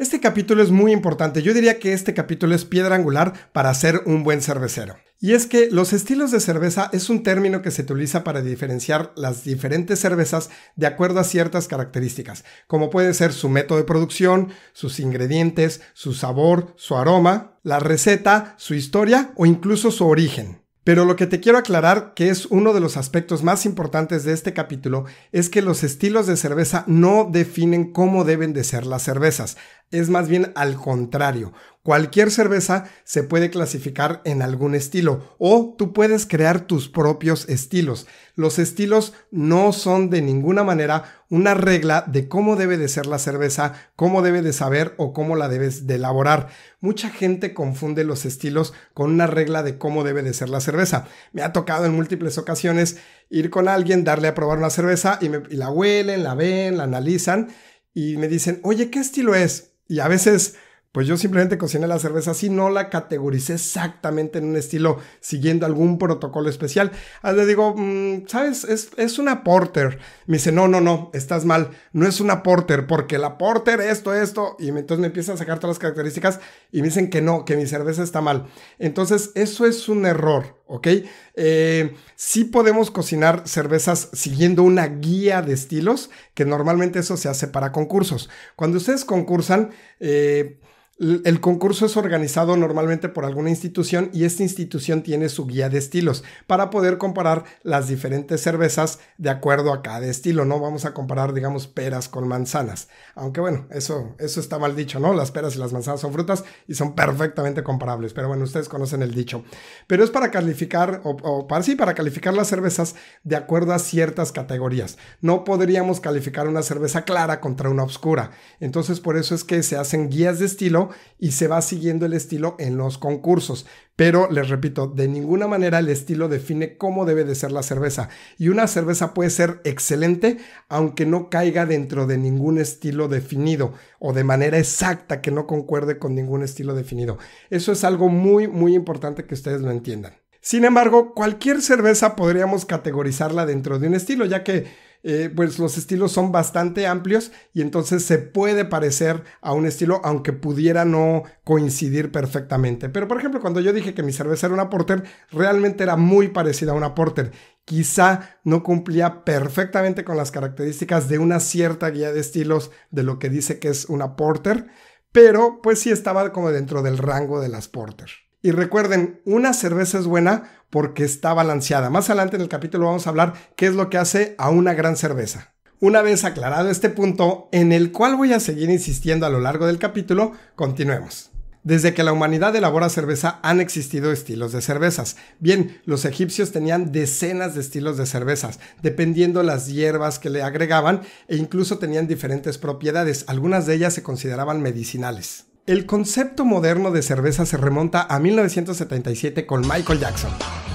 Este capítulo es muy importante, yo diría que este capítulo es piedra angular para ser un buen cervecero. Y es que los estilos de cerveza es un término que se utiliza para diferenciar las diferentes cervezas de acuerdo a ciertas características, como puede ser su método de producción, sus ingredientes, su sabor, su aroma, la receta, su historia o incluso su origen. Pero lo que te quiero aclarar, que es uno de los aspectos más importantes de este capítulo, es que los estilos de cerveza no definen cómo deben de ser las cervezas es más bien al contrario. Cualquier cerveza se puede clasificar en algún estilo o tú puedes crear tus propios estilos. Los estilos no son de ninguna manera una regla de cómo debe de ser la cerveza, cómo debe de saber o cómo la debes de elaborar. Mucha gente confunde los estilos con una regla de cómo debe de ser la cerveza. Me ha tocado en múltiples ocasiones ir con alguien, darle a probar una cerveza y, y la huelen, la ven, la analizan y me dicen, oye, ¿qué estilo es? Y a veces, pues yo simplemente cociné la cerveza así, no la categoricé exactamente en un estilo siguiendo algún protocolo especial. A ah, le digo, mm, ¿sabes? Es, una porter. Me dice, no, no, no, estás mal. No es una porter, porque la porter, esto, esto. Y entonces me empiezan a sacar todas las características y me dicen que no, que mi cerveza está mal. Entonces, eso es un error. ¿ok? si eh, sí podemos cocinar cervezas siguiendo una guía de estilos, que normalmente eso se hace para concursos. Cuando ustedes concursan, eh, el concurso es organizado normalmente por alguna institución y esta institución tiene su guía de estilos para poder comparar las diferentes cervezas de acuerdo a cada estilo. No vamos a comparar, digamos, peras con manzanas. Aunque bueno, eso, eso está mal dicho, ¿no? Las peras y las manzanas son frutas y son perfectamente comparables. Pero bueno, ustedes conocen el dicho. Pero es para calificar, o, para sí, para calificar las cervezas de acuerdo a ciertas categorías. No podríamos calificar una cerveza clara contra una oscura. Entonces, por eso es que se hacen guías de estilo y se va siguiendo el estilo en los concursos. Pero les repito, de ninguna manera el estilo define cómo debe de ser la cerveza. Y una cerveza puede ser excelente aunque no caiga dentro de ningún estilo definido o de manera exacta que no concuerde con ningún estilo definido. Eso es algo muy, muy importante que ustedes lo entiendan. Sin embargo, cualquier cerveza podríamos categorizarla dentro de un estilo, ya que eh, pues los estilos son bastante amplios y entonces se puede parecer a un estilo, aunque pudiera no coincidir perfectamente. Pero por ejemplo, cuando yo dije que mi cerveza era una porter, realmente era muy parecida a una porter. Quizá no cumplía perfectamente con las características de una cierta guía de estilos de lo que dice que es una porter, pero pues sí estaba como dentro del rango de las porter. Y recuerden, una cerveza es buena porque está balanceada. Más adelante en el capítulo vamos a hablar qué es lo que hace a una gran cerveza. Una vez aclarado este punto, en el cual voy a seguir insistiendo a lo largo del capítulo, continuemos. Desde que la humanidad elabora cerveza han existido estilos de cervezas. Bien, los egipcios tenían decenas de estilos de cervezas, dependiendo las hierbas que le agregaban e incluso tenían diferentes propiedades, algunas de ellas se consideraban medicinales. El concepto moderno de cerveza se remonta a 1977 con Michael Jackson.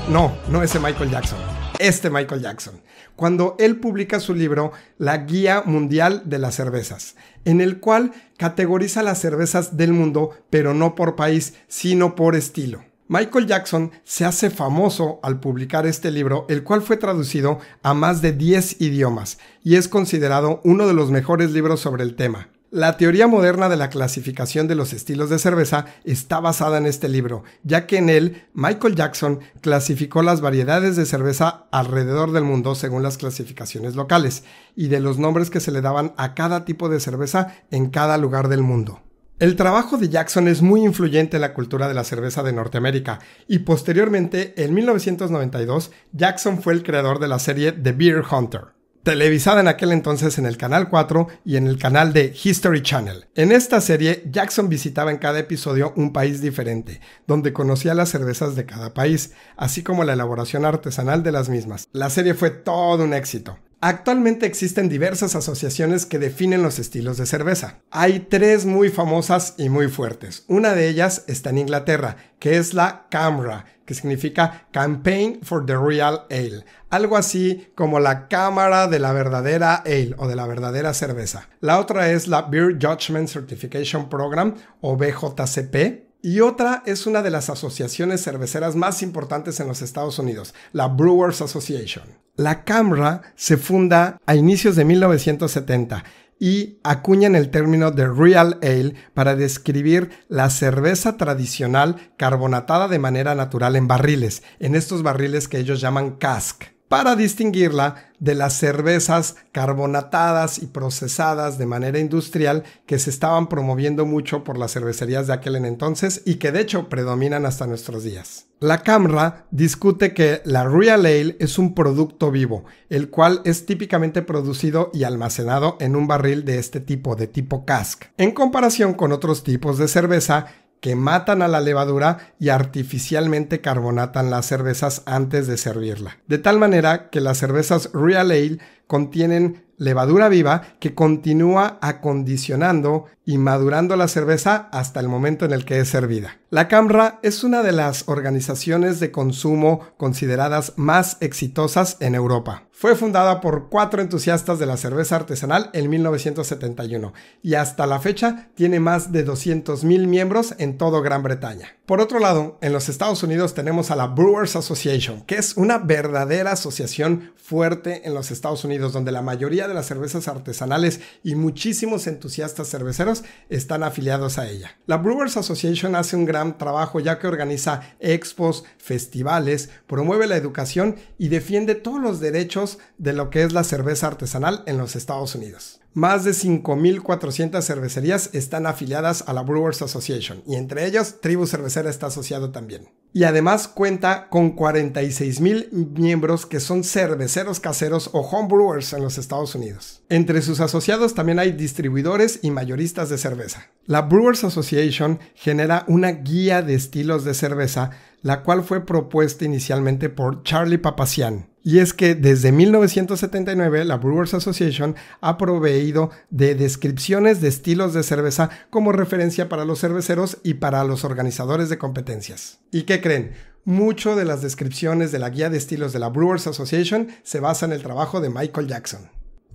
No, no ese Michael Jackson, este Michael Jackson, cuando él publica su libro La Guía Mundial de las Cervezas, en el cual categoriza las cervezas del mundo, pero no por país, sino por estilo. Michael Jackson se hace famoso al publicar este libro, el cual fue traducido a más de 10 idiomas y es considerado uno de los mejores libros sobre el tema. La teoría moderna de la clasificación de los estilos de cerveza está basada en este libro, ya que en él Michael Jackson clasificó las variedades de cerveza alrededor del mundo según las clasificaciones locales y de los nombres que se le daban a cada tipo de cerveza en cada lugar del mundo. El trabajo de Jackson es muy influyente en la cultura de la cerveza de Norteamérica y posteriormente, en 1992, Jackson fue el creador de la serie The Beer Hunter televisada en aquel entonces en el Canal 4 y en el canal de History Channel. En esta serie, Jackson visitaba en cada episodio un país diferente, donde conocía las cervezas de cada país, así como la elaboración artesanal de las mismas. La serie fue todo un éxito. Actualmente existen diversas asociaciones que definen los estilos de cerveza. Hay tres muy famosas y muy fuertes. Una de ellas está en Inglaterra, que es la Camra, que significa Campaign for the Real Ale, algo así como la Cámara de la Verdadera Ale o de la Verdadera Cerveza. La otra es la Beer Judgment Certification Program o BJCP, y otra es una de las asociaciones cerveceras más importantes en los Estados Unidos, la Brewers Association. La Cámara se funda a inicios de 1970 y acuñan el término de real ale para describir la cerveza tradicional carbonatada de manera natural en barriles, en estos barriles que ellos llaman cask para distinguirla de las cervezas carbonatadas y procesadas de manera industrial que se estaban promoviendo mucho por las cervecerías de aquel en entonces y que de hecho predominan hasta nuestros días. La Camra discute que la Real Ale es un producto vivo, el cual es típicamente producido y almacenado en un barril de este tipo, de tipo cask, en comparación con otros tipos de cerveza que matan a la levadura y artificialmente carbonatan las cervezas antes de servirla. De tal manera que las cervezas Real Ale contienen levadura viva que continúa acondicionando y madurando la cerveza hasta el momento en el que es servida. La Camra es una de las organizaciones de consumo consideradas más exitosas en Europa. Fue fundada por cuatro entusiastas de la cerveza artesanal en 1971 y hasta la fecha tiene más de 200.000 miembros en todo Gran Bretaña. Por otro lado, en los Estados Unidos tenemos a la Brewers Association, que es una verdadera asociación fuerte en los Estados Unidos donde la mayoría de las cervezas artesanales y muchísimos entusiastas cerveceros están afiliados a ella. La Brewers Association hace un gran trabajo ya que organiza expos, festivales, promueve la educación y defiende todos los derechos de lo que es la cerveza artesanal en los Estados Unidos más de 5.400 cervecerías están afiliadas a la Brewers Association y entre ellos Tribu Cervecera está asociado también. Y además cuenta con 46.000 miembros que son cerveceros caseros o homebrewers en los Estados Unidos. Entre sus asociados también hay distribuidores y mayoristas de cerveza. La Brewers Association genera una guía de estilos de cerveza, la cual fue propuesta inicialmente por Charlie Papacian y es que desde 1979 la Brewers Association ha proveído de descripciones de estilos de cerveza como referencia para los cerveceros y para los organizadores de competencias. ¿Y qué creen? Mucho de las descripciones de la guía de estilos de la Brewers Association se basa en el trabajo de Michael Jackson.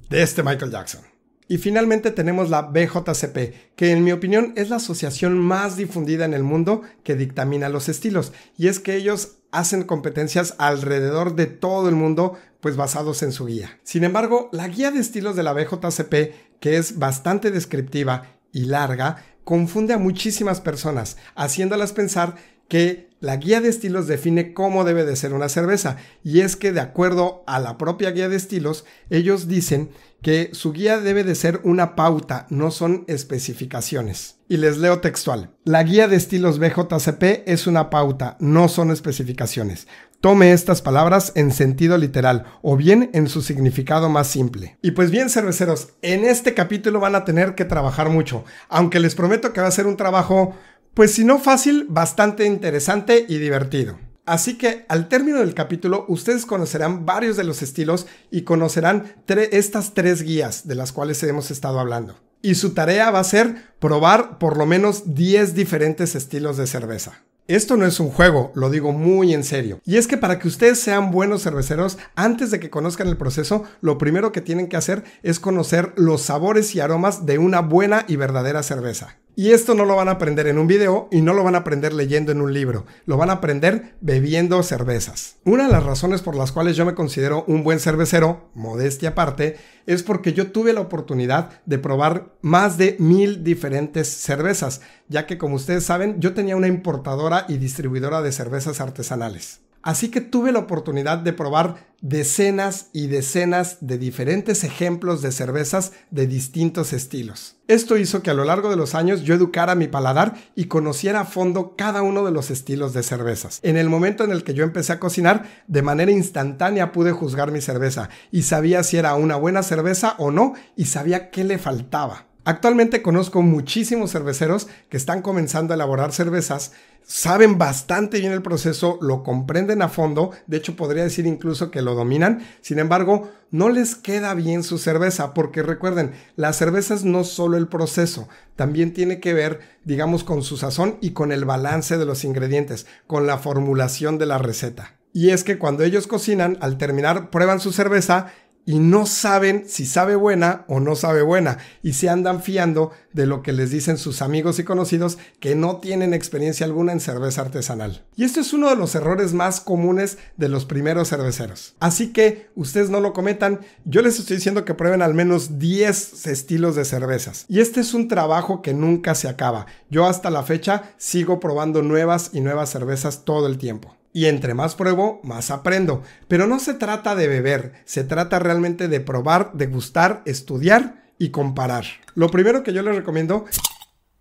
De este Michael Jackson. Y finalmente tenemos la BJCP, que en mi opinión es la asociación más difundida en el mundo que dictamina los estilos, y es que ellos hacen competencias alrededor de todo el mundo, pues basados en su guía. Sin embargo, la guía de estilos de la BJCP, que es bastante descriptiva y larga, confunde a muchísimas personas, haciéndolas pensar que la guía de estilos define cómo debe de ser una cerveza y es que de acuerdo a la propia guía de estilos, ellos dicen que su guía debe de ser una pauta, no son especificaciones. Y les leo textual. La guía de estilos BJCP es una pauta, no son especificaciones. Tome estas palabras en sentido literal o bien en su significado más simple. Y pues bien, cerveceros, en este capítulo van a tener que trabajar mucho, aunque les prometo que va a ser un trabajo pues si no fácil, bastante interesante y divertido. Así que al término del capítulo ustedes conocerán varios de los estilos y conocerán estas tres guías de las cuales hemos estado hablando. Y su tarea va a ser probar por lo menos 10 diferentes estilos de cerveza. Esto no es un juego, lo digo muy en serio. Y es que para que ustedes sean buenos cerveceros, antes de que conozcan el proceso, lo primero que tienen que hacer es conocer los sabores y aromas de una buena y verdadera cerveza. Y esto no lo van a aprender en un video y no lo van a aprender leyendo en un libro, lo van a aprender bebiendo cervezas. Una de las razones por las cuales yo me considero un buen cervecero, modestia aparte, es porque yo tuve la oportunidad de probar más de mil diferentes cervezas, ya que como ustedes saben, yo tenía una importadora y distribuidora de cervezas artesanales. Así que tuve la oportunidad de probar decenas y decenas de diferentes ejemplos de cervezas de distintos estilos. Esto hizo que a lo largo de los años yo educara mi paladar y conociera a fondo cada uno de los estilos de cervezas. En el momento en el que yo empecé a cocinar, de manera instantánea pude juzgar mi cerveza y sabía si era una buena cerveza o no y sabía qué le faltaba. Actualmente conozco muchísimos cerveceros que están comenzando a elaborar cervezas, saben bastante bien el proceso, lo comprenden a fondo, de hecho podría decir incluso que lo dominan, sin embargo no les queda bien su cerveza, porque recuerden, la cerveza es no solo el proceso, también tiene que ver, digamos, con su sazón y con el balance de los ingredientes, con la formulación de la receta. Y es que cuando ellos cocinan, al terminar, prueban su cerveza y no saben si sabe buena o no sabe buena y se andan fiando de lo que les dicen sus amigos y conocidos que no tienen experiencia alguna en cerveza artesanal. Y esto es uno de los errores más comunes de los primeros cerveceros. Así que ustedes no lo cometan, yo les estoy diciendo que prueben al menos 10 estilos de cervezas. Y este es un trabajo que nunca se acaba. Yo hasta la fecha sigo probando nuevas y nuevas cervezas todo el tiempo. Y entre más pruebo, más aprendo. Pero no se trata de beber, se trata realmente de probar, degustar, estudiar y comparar. Lo primero que yo les recomiendo...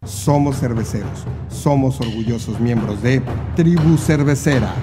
Somos cerveceros, somos orgullosos miembros de Tribu Cervecera.